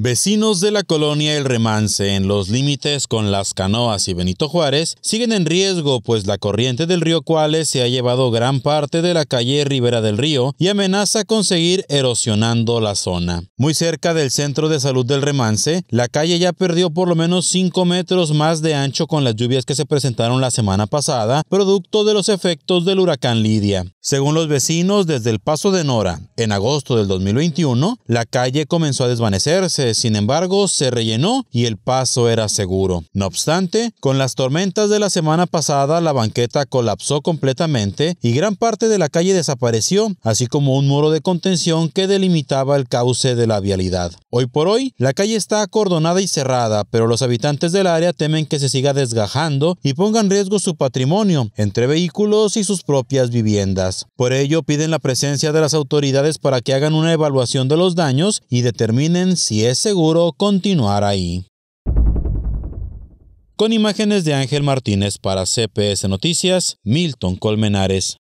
Vecinos de la colonia El Remance, en los límites con Las Canoas y Benito Juárez, siguen en riesgo, pues la corriente del río Cuales se ha llevado gran parte de la calle Ribera del Río y amenaza con seguir erosionando la zona. Muy cerca del centro de salud del Remance, la calle ya perdió por lo menos 5 metros más de ancho con las lluvias que se presentaron la semana pasada, producto de los efectos del huracán Lidia. Según los vecinos, desde el paso de Nora, en agosto del 2021, la calle comenzó a desvanecerse sin embargo, se rellenó y el paso era seguro. No obstante, con las tormentas de la semana pasada, la banqueta colapsó completamente y gran parte de la calle desapareció, así como un muro de contención que delimitaba el cauce de la vialidad. Hoy por hoy, la calle está acordonada y cerrada, pero los habitantes del área temen que se siga desgajando y ponga en riesgo su patrimonio, entre vehículos y sus propias viviendas. Por ello, piden la presencia de las autoridades para que hagan una evaluación de los daños y determinen si es seguro continuar ahí. Con imágenes de Ángel Martínez para CPS Noticias, Milton Colmenares.